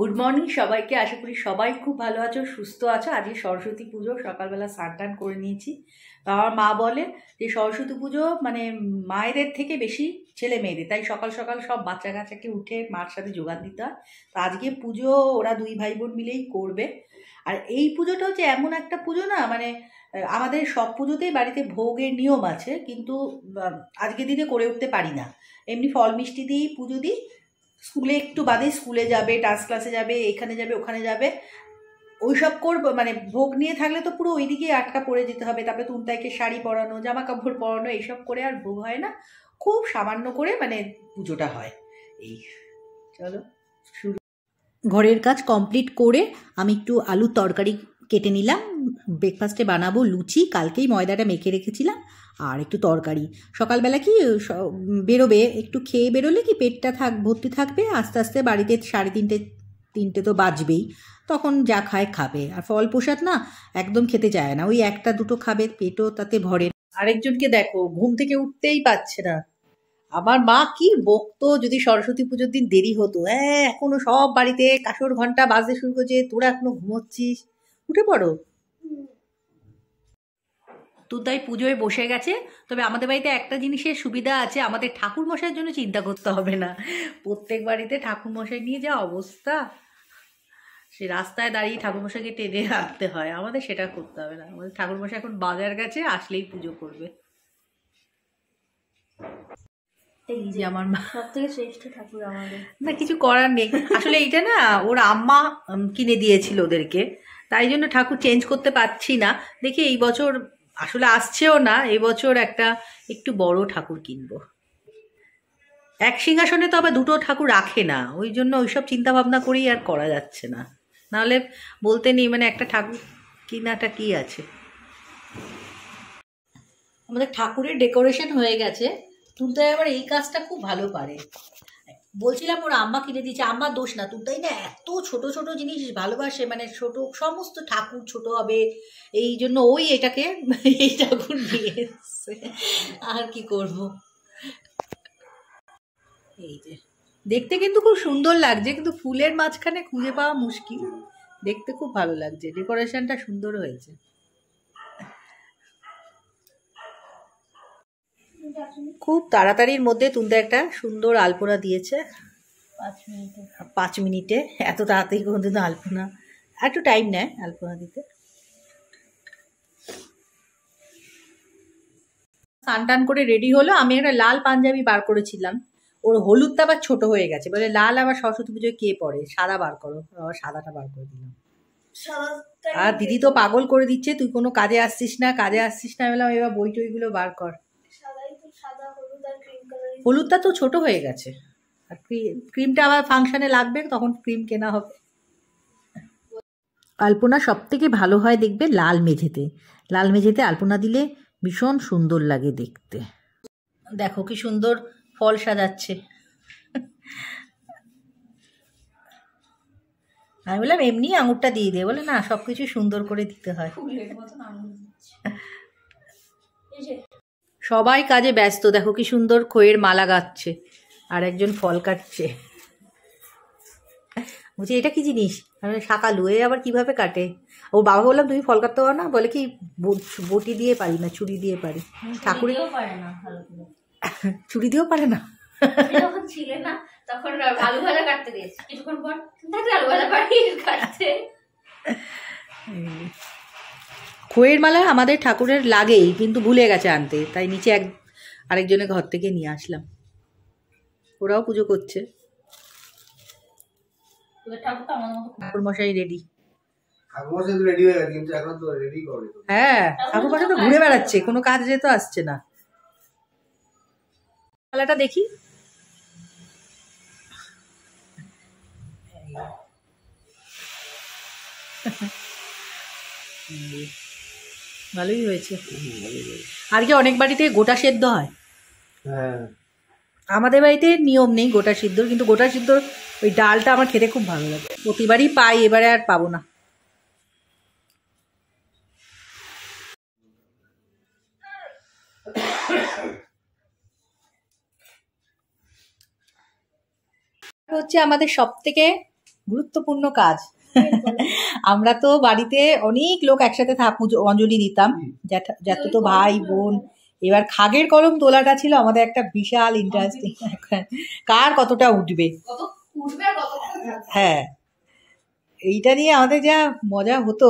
Good morning সবাইকে আশা করি সবাই খুব ভালো আছো সুস্থ আছো আজকে সরস্বতী পুজো সকালবেলা স্নান টান করে নিয়েছি আমার মা বলে যে সরস্বতী পুজো মানে মায়েদের থেকে বেশি ছেলে মেয়েদের তাই সকাল সকাল সব বাচ্চা কাচ্চাকে উঠে মার সাথে যোগান দিতে হয় তো আজকে পুজো ওরা দুই ভাই বোন মিলেই করবে আর এই পুজোটা হচ্ছে এমন একটা পুজো না মানে আমাদের সব পুজোতেই বাড়িতে ভোগের নিয়ম আছে কিন্তু আজকে দিনে করে উঠতে পারি না এমনি ফল মিষ্টি দিই পুজো দিই স্কুলে একটু বাদেই স্কুলে যাবে ডান্স ক্লাসে যাবে এখানে যাবে ওখানে যাবে ওইসব করবো মানে ভোগ নিয়ে থাকলে তো পুরো ওইদিকে আটকা পড়ে যেতে হবে তারপরে তুমতাইকে শাড়ি পরানো জামা কাপড় পরানো এইসব করে আর ভোগ হয় না খুব সামান্য করে মানে পুজোটা হয় এই চলো শুরু ঘরের কাজ কমপ্লিট করে আমি একটু আলু তরকারি কেটে নিলাম ব্রেকফাস্টে বানাবো লুচি কালকেই ময়দাটা মেখে রেখেছিলাম আর একটু তরকারি সকালবেলা কি বেরোবে একটু খেয়ে বেরোলে কি পেটটা থাক ভর্তি থাকবে আস্তে আস্তে বাড়িতে সাড়ে তিনটে তিনটে তো বাজবেই তখন যা খায় খাবে আর ফল প্রসাদ না একদম খেতে যায় না ওই একটা দুটো খাবে পেটও তাতে ভরে আরেকজনকে দেখো ঘুম থেকে উঠতেই পারছে না আমার মা কি বকতো যদি সরস্বতী পুজোর দিন দেরি হতো হ্যাঁ এখনো সব বাড়িতে কাশোর ঘন্টা বাজতে শুরু করেছে তোরা এখনো ঘুমোচ্ছিস উঠে পড়ো তুদ্দাই পুজোয় বসে গেছে তবে আমাদের বাড়িতে একটা জিনিসের সুবিধা আছে আমাদের ঠাকুরমশাইয়ের জন্য চিন্তা করতে হবে না প্রত্যেক বাড়িতে ঠাকুরমশাই নিয়ে যা অবস্থা সে রাস্তায় দাঁড়িয়ে ঠাকুরমশাইকে টেনে রাখতে হয় আমাদের সেটা করতে হবে না আমাদের ঠাকুরমশাই এখন বাজার গেছে আসলেই পুজো করবে এই যে আমার মা শ্রেষ্ঠ ঠাকুর না কিছু করার নেই আসলে এইটা না ওর আম্মা কিনে দিয়েছিল ওদেরকে তাই জন্য ঠাকুর চেঞ্জ করতে পারছি না দেখি এই বছর আসলে আসছেও না এবছর একটা একটু বড় ঠাকুর কিনবো এক সিংহাসনে তো আবার দুটো ঠাকুর রাখে না ওই জন্য ওইসব চিন্তাভাবনা করেই আর করা যাচ্ছে না নাহলে বলতে নেই মানে একটা ঠাকুর কিনাটা কি আছে আমাদের ঠাকুরের ডেকোরেশন হয়ে গেছে তুলতে আবার এই কাজটা খুব ভালো পারে বলছিলাম ওর আম্মা কিনে দিয়েছে আম্মার দোষ না তুই তাই না এত ছোট ছোট জিনিস ভালোবাসে মানে ছোট সমস্ত ঠাকুর ছোট হবে এই জন্য ওই এটাকে এই ঠাকুর নিয়ে এসছে আর কি করব এই যে দেখতে কিন্তু খুব সুন্দর লাগছে কিন্তু ফুলের মাঝখানে খুঁজে পাওয়া মুশকিল দেখতে খুব ভালো লাগছে ডেকোরেশনটা সুন্দর হয়েছে খুব তাড়াতাড়ির মধ্যে তুলতে একটা সুন্দর আলপনা দিয়েছে পাঁচ মিনিটে এত তাড়াতাড়ি কোনো দিন আলপনা একটু টাইম নেয় আলপনা দিতে স্নান টান করে রেডি হলো আমি একটা লাল পাঞ্জাবি বার করেছিলাম ওর হলুদটা আবার ছোট হয়ে গেছে বলে লাল আবার সরস্বতী পুজোয় কে পড়ে সাদা বার করো আবার সাদাটা বার করে দিলাম আর দিদি তো পাগল করে দিচ্ছে তুই কোনো কাজে আসছিস না কাজে আসছিস না বললাম এবার বই টইগুলো বার কর হলুদটা তো ছোট হয়ে গেছে আর ক্রিমটা আবার ফাংশানে লাগবে তখন ক্রিম কেনা হবে আলপনা সব থেকে ভালো হয় দেখবে লাল মেঝেতে লাল মেঝেতে আলপনা দিলে ভীষণ সুন্দর লাগে দেখতে দেখো কি সুন্দর ফল সাজাচ্ছে আমি বললাম এমনি আঙুরটা দিয়ে দে বলে না সব কিছু সুন্দর করে দিতে হয় সবাই কাজে ব্যস্ত দেখো কি সুন্দর খয়ের মালা গাচ্ছে আর একজন ফল কাটছে বলছি এটা কি জিনিস আমি শাকালু এ আবার কিভাবে কাটে ও বাবা বললাম তুমি ফল কাটতে পারো না বলে কি বটি দিয়ে পারি না ছুরি দিয়ে পারি ঠাকুরে ছুরি দিয়েও পারে না না তখন আলু ভাজা কাটতে দিয়েছি কিছুক্ষণ পর আলু ভাজা কাটতে খয়ের মালা আমাদের ঠাকুরের লাগেই কিন্তু ভুলে গেছে আনতে তাই নিচে এক আরেকজনের ঘর থেকে নিয়ে আসলাম ওরাও পুজো করছে মশাই রেডি হ্যাঁ ঠাকুর মশাই ঘুরে বেড়াচ্ছে কোনো কাজে তো আসছে না মালাটা দেখি Thank you. ভালোই হয়েছে আর কি অনেক বাড়িতে গোটা সেদ্ধ হয় হ্যাঁ আমাদের বাড়িতে নিয়ম নেই গোটা সিদ্ধ কিন্তু গোটা সিদ্ধ ওই ডালটা আমার খেতে খুব ভালো লাগে প্রতিবারই পাই এবারে আর পাবো না হচ্ছে আমাদের সব থেকে গুরুত্বপূর্ণ কাজ আমরা তো বাড়িতে অনেক লোক একসাথে অঞ্জলি দিতাম যাতে তো ভাই বোন এবার খাগের কলম তোলাটা ছিল আমাদের একটা বিশাল ইন্টারেস্টিং কার কতটা উঠবে হ্যাঁ এইটা নিয়ে আমাদের যা মজা হতো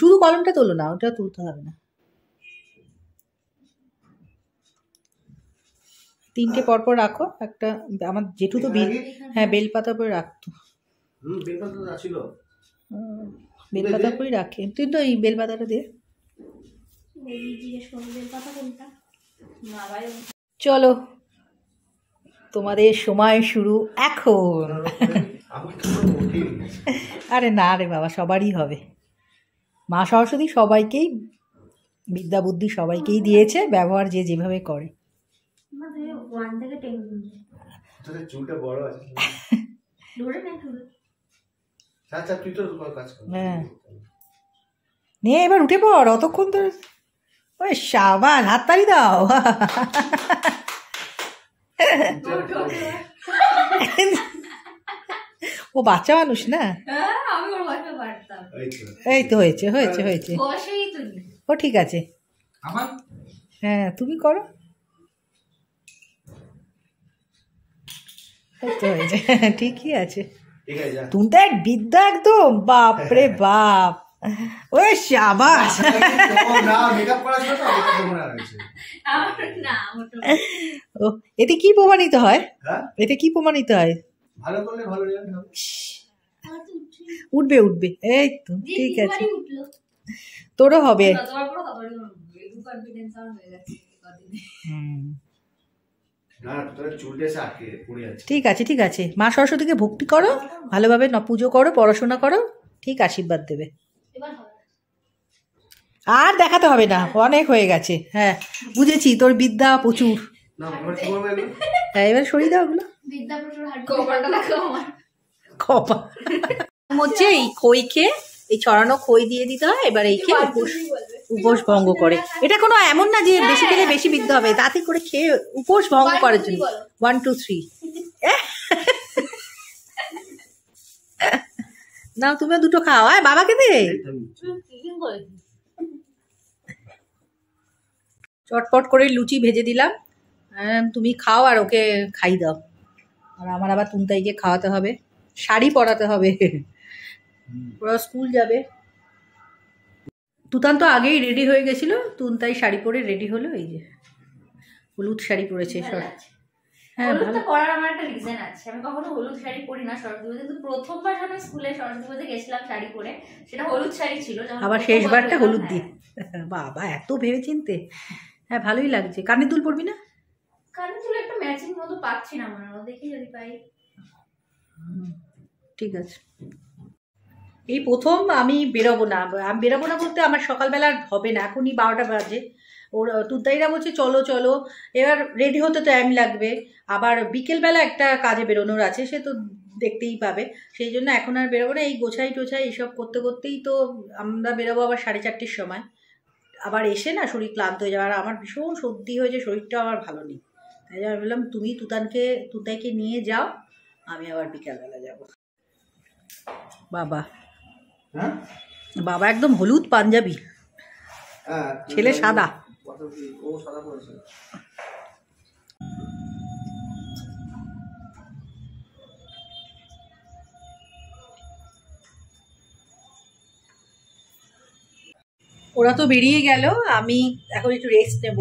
শুধু কলমটা তোলো না ওটা তুলতে হবে না তিনটে পরপর রাখো একটা আমার জেঠু তো বেল হ্যাঁ বেলপাতা করে রাখতো হুম বেলপাতা ছিল বেলপাতা করেই রাখে তুই তো এই বেলপাতাটা দিয়ে চলো তোমাদের সময় শুরু এখন আরে না রে বাবা সবারই হবে মা সরস্বতী সবাইকেই বিদ্যা বুদ্ধি সবাইকেই দিয়েছে ব্যবহার যে যেভাবে করে চুলটা বড় আছে হ্যাঁ নিয়ে এবার উঠে পড় অতক্ষণ তো ওই সাবান হাততালি দাও ও বাচ্চা মানুষ না এই তো হয়েছে হয়েছে হয়েছে ও ঠিক আছে হ্যাঁ তুমি করো হয়েছে ঠিকই আছে তুমি তো এক বিদ্যা একদম বাপরে বাপ আচ্ছা, ও শাবাস ও এতে কি প্রমাণিত হয় হ্যাঁ? এতে কি প্রমাণিত হয় উঠবে উঠবে এই তো ঠিক আছে তোরও হবে হুম ঠিক আছে ঠিক আছে মা সরস্বতীকে ভক্তি করো ভালোভাবে পুজো করো পড়াশোনা করো ঠিক আশীর্বাদ দেবে আর দেখাতে হবে না অনেক হয়ে গেছে হ্যাঁ বুঝেছি তোর বিদ্যা প্রচুর হ্যাঁ এবার সরিয়ে দাও ওগুলো হচ্ছে এই খইকে এই ছড়ানো খই দিয়ে দিতে হয় এবার এইকে উপোস ভঙ্গ করে এটা কোনো এমন না যে বেশি খেলে বেশি বিদ্ধ হবে তাতে করে খেয়ে উপোস ভঙ্গ করার জন্য ওয়ান টু থ্রি না তুমি দুটো খাও আয় বাবাকে দে চটপট করে লুচি ভেজে দিলাম তুমি খাও আর ওকে খাই দাও আর আমার আবার তুমতাইকে খাওয়াতে হবে শাড়ি পরাতে হবে ওরা স্কুল যাবে তুতান তো আগেই রেডি হয়ে গেছিল তুন তাই শাড়ি পরে রেডি হলো এই যে হলুদ শাড়ি পরেছে সব হ্যাঁ পরার আমার একটা আমি হলুদ শাড়ি না প্রথমবার স্কুলে গেছিলাম শাড়ি পরে সেটা হলুদ শাড়ি ছিল আবার শেষবারটা হলুদ দিয়ে হ্যাঁ। বাবা এত ভেবে চিনতে হ্যাঁ ভালোই লাগছে কানে দুল পরবি না কানে দুল একটা ম্যাচিং মতো পাচ্ছি না দেখি যদি পাই ঠিক আছে এই প্রথম আমি বেরোবো না আমি বেরোবো না বলতে আমার সকালবেলা হবে না এখনই বারোটা বাজে ওর তুদ্দাইরা বলছে চলো চলো এবার রেডি হতে তো টাইম লাগবে আবার বিকেলবেলা একটা কাজে বেরোনোর আছে সে তো দেখতেই পাবে সেই জন্য এখন আর বেরোবো না এই গোছাই টোছাই এইসব করতে করতেই তো আমরা বেরোবো আবার সাড়ে চারটের সময় আবার এসে না শরীর ক্লান্ত হয়ে যাবে আর আমার ভীষণ সর্দি হয়েছে শরীরটা আমার ভালো নেই তাই আমি বললাম তুমি তুতানকে তুতাইকে নিয়ে যাও আমি আবার বিকেলবেলা যাব বাবা হ্যাঁ? বাবা একদম হলুদ পাঞ্জাবি হ্যাঁ, ছেলে সাদা ওরা তো বেরিয়ে গেল আমি এখন একটু রেস্ট নেব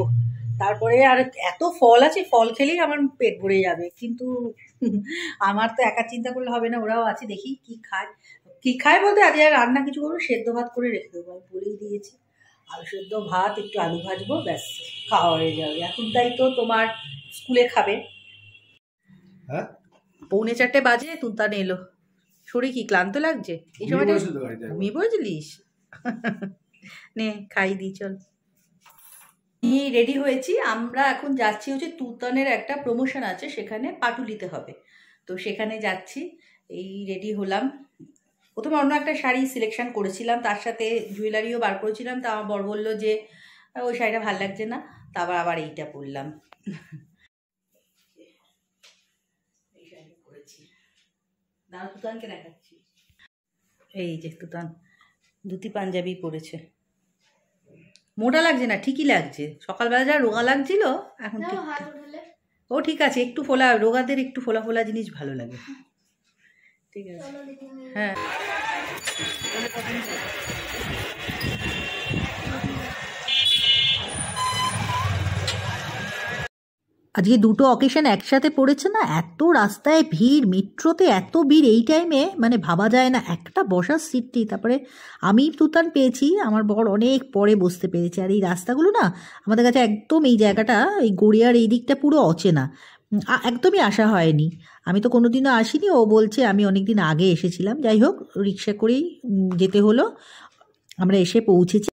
তারপরে আর এত ফল আছে ফল খেলেই আমার পেট ভরে যাবে কিন্তু আমার তো একা চিন্তা করলে হবে না ওরাও আছে দেখি কি খায় কি খায় বলতে আজ আর রান্না কিছু করবো সেদ্ধ ভাত করে রেখে দেবো আমি বলেই দিয়েছি আলু সেদ্ধ ভাত একটু আলু ভাজবো ব্যাস খাওয়া হয়ে যাবে এখন তাই তো তোমার স্কুলে খাবে হ্যাঁ? পৌনে চারটে বাজে তুনতান এলো শরীর কি ক্লান্ত লাগছে এই সময় ঘুমিয়ে বুঝলিস নে খাই দিই চল রেডি হয়েছি আমরা এখন যাচ্ছি হচ্ছে তুতনের একটা প্রমোশন আছে সেখানে পাটুলিতে হবে তো সেখানে যাচ্ছি এই রেডি হলাম প্রথমে অন্য একটা শাড়ি সিলেকশন করেছিলাম তার সাথে জুয়েলারিও বার করেছিলাম তা আমার বর বললো যে ওই শাড়িটা ভাল লাগছে না তারপর আবার এইটা পরলাম এই যে তুতান ধুতি পাঞ্জাবি পরেছে মোটা লাগছে না ঠিকই লাগছে সকালবেলা যা রোগা লাগছিল এখন ও ঠিক আছে একটু ফোলা রোগাদের একটু ফোলা ফোলা জিনিস ভালো লাগে হ্যাঁ। ঠিক আছে হ্যাঁ আজকে দুটো অকেশন একসাথে পড়েছে না এত রাস্তায় ভিড় মেট্রোতে এত ভিড় এই টাইমে মানে ভাবা যায় না একটা বসার সিটটি তারপরে আমি তুতান পেয়েছি আমার বর অনেক পরে বসতে পেরেছি আর এই রাস্তাগুলো না আমাদের কাছে একদম এই জায়গাটা এই গড়িয়ার এই দিকটা পুরো অচেনা একদমই আসা হয়নি আমি তো কোনো দিনও আসিনি ও বলছে আমি অনেক দিন আগে এসেছিলাম যাই হোক রিক্সা করেই যেতে হলো আমরা এসে পৌঁছেছি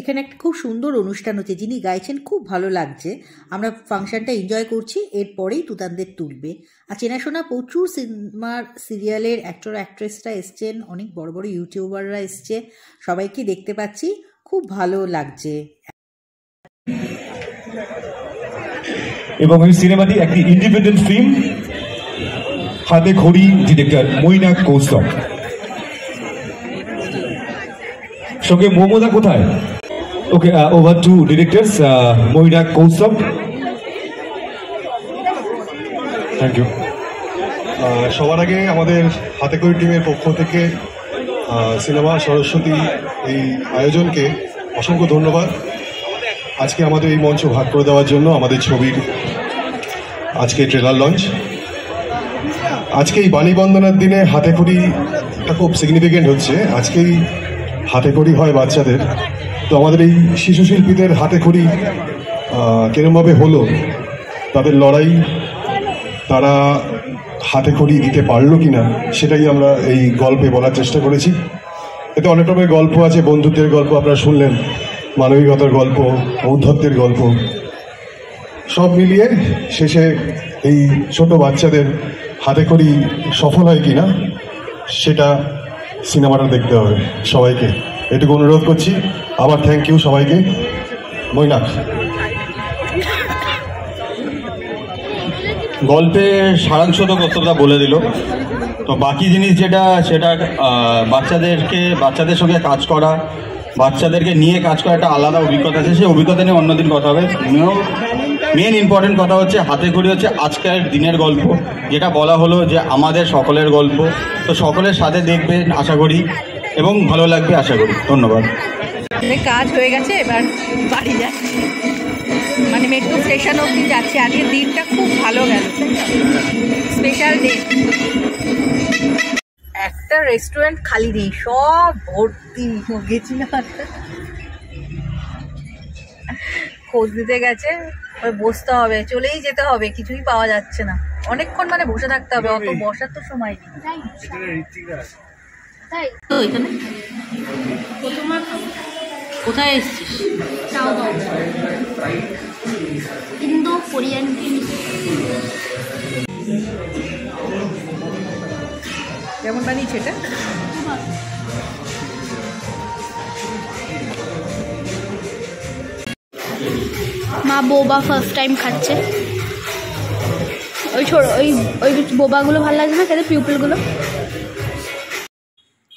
এখানে একটা খুব সুন্দর অনুষ্ঠান হচ্ছে যিনি গাইছেন খুব ভালো লাগছে আমরা ফাংশনটা এনজয় করছি এরপরেই তুতানদের তুলবে আর চেনাশোনা প্রচুর সিনেমার সিরিয়ালের অ্যাক্টর অ্যাক্ট্রেসরা এসছেন অনেক বড় বড় ইউটিউবাররা এসছে সবাইকে দেখতে পাচ্ছি খুব ভালো লাগছে এবং এই সিনেমাটি একটি ইন্ডিপেন্ডেন্ট ফিল্ম হাতে ঘড়ি ডিরেক্টর মইনা কৌশল সঙ্গে মোমোদা কোথায় ওকে uh, over to directors, uh, Moira Kousam. Thank you. Uh, সবার আগে আমাদের হাতে করি টিমের পক্ষ থেকে সিনেমা সরস্বতী এই আয়োজনকে অসংখ্য ধন্যবাদ আজকে আমাদের এই মঞ্চ ভাগ করে দেওয়ার জন্য আমাদের ছবির আজকে ট্রেলার লঞ্চ আজকে এই বাণীবন্দনার দিনে হাতে খুব সিগনিফিকেন্ট হচ্ছে আজকেই হাতে হয় বাচ্চাদের তো আমাদের এই শিশু শিল্পীদের হাতে খড়ি কিরমভাবে হলো তাদের লড়াই তারা হাতে খড়ি দিতে পারলো কি না সেটাই আমরা এই গল্পে বলার চেষ্টা করেছি এতে অনেক রকমের গল্প আছে বন্ধুত্বের গল্প আপনারা শুনলেন মানবিকতার গল্প বৌদ্ধত্বের গল্প সব মিলিয়ে শেষে এই ছোট বাচ্চাদের হাতে করি সফল হয় কি না সেটা সিনেমাটা দেখতে হবে সবাইকে এটুকু অনুরোধ করছি আবার থ্যাংক ইউ সবাইকে মৈনাক গল্পে সারাংশ তো কতটা বলে দিল তো বাকি জিনিস যেটা সেটা বাচ্চাদেরকে বাচ্চাদের সঙ্গে কাজ করা বাচ্চাদেরকে নিয়ে কাজ করা একটা আলাদা অভিজ্ঞতা আছে সেই অভিজ্ঞতা নিয়ে অন্যদিন কথা হবে মেন ইম্পর্টেন্ট কথা হচ্ছে হাতে ঘড়ি হচ্ছে আজকের দিনের গল্প যেটা বলা হলো যে আমাদের সকলের গল্প তো সকলের সাথে দেখবেন আশা করি এবং ভালো লাগবে আশা করি ধন্যবাদ কাজ হয়ে গেছে এবার বাড়ি যাচ্ছি মানে মেট্রো স্টেশন অবধি যাচ্ছি আজকে দিনটা খুব ভালো গেল স্পেশাল ডে একটা রেস্টুরেন্ট খালি নেই সব ভর্তি গেছি না খোঁজ দিতে গেছে বসতে হবে চলেই যেতে হবে কিছুই পাওয়া যাচ্ছে না অনেকক্ষণ মানে বসে থাকতে হবে অত বসার তো সময় নেই কোথায় এসছিস ইন্দো কোরিয়ান কেমন বানিয়েছে এটা মা বোবা ফার্স্ট টাইম খাচ্ছে ওই ছোট ওই ওই বোবাগুলো ভালো লাগছে না কেন পিউপিলগুলো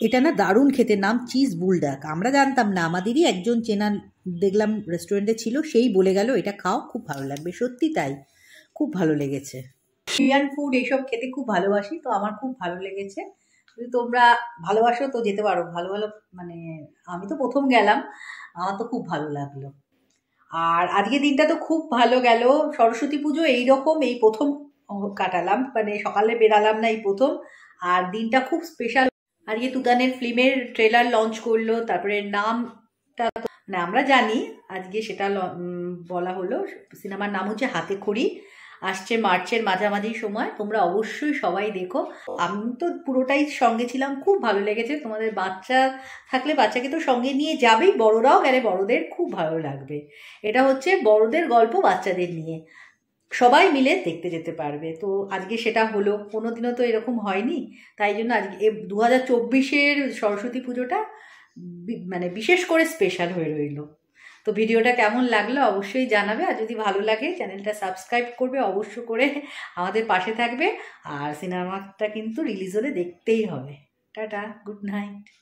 এটা না দারুণ খেতে নাম চিজ বুলডাক আমরা জানতাম না আমাদেরই একজন চেনা দেখলাম রেস্টুরেন্টে ছিল সেই বলে গেল এটা খাও খুব ভালো লাগবে সত্যি তাই খুব ভালো লেগেছে ইন্ডিয়ান ফুড এইসব খেতে খুব ভালোবাসি তো আমার খুব ভালো লেগেছে যদি তোমরা ভালোবাসো তো যেতে পারো ভালো ভালো মানে আমি তো প্রথম গেলাম আমার তো খুব ভালো লাগলো আর আজকে দিনটা তো খুব ভালো গেল সরস্বতী পুজো এইরকম এই প্রথম কাটালাম মানে সকালে বেরালাম না এই প্রথম আর দিনটা খুব স্পেশাল আর ইয়ে তুতানের ফিল্মের ট্রেলার লঞ্চ করলো তারপরে নামটা মানে আমরা জানি আজকে সেটা বলা হলো সিনেমার নাম হচ্ছে হাতে খড়ি আসছে মার্চের মাঝামাঝি সময় তোমরা অবশ্যই সবাই দেখো আমি তো পুরোটাই সঙ্গে ছিলাম খুব ভালো লেগেছে তোমাদের বাচ্চা থাকলে বাচ্চাকে তো সঙ্গে নিয়ে যাবেই বড়রাও গেলে বড়দের খুব ভালো লাগবে এটা হচ্ছে বড়দের গল্প বাচ্চাদের নিয়ে সবাই মিলে দেখতে যেতে পারবে তো আজকে সেটা হলো কোনো দিনও তো এরকম হয়নি তাই জন্য আজকে এ দু হাজার চব্বিশের সরস্বতী পুজোটা মানে বিশেষ করে স্পেশাল হয়ে রইল তো ভিডিওটা কেমন লাগলো অবশ্যই জানাবে আর যদি ভালো লাগে চ্যানেলটা সাবস্ক্রাইব করবে অবশ্য করে আমাদের পাশে থাকবে আর সিনেমাটা কিন্তু রিলিজ হলে দেখতেই হবে টাটা গুড নাইট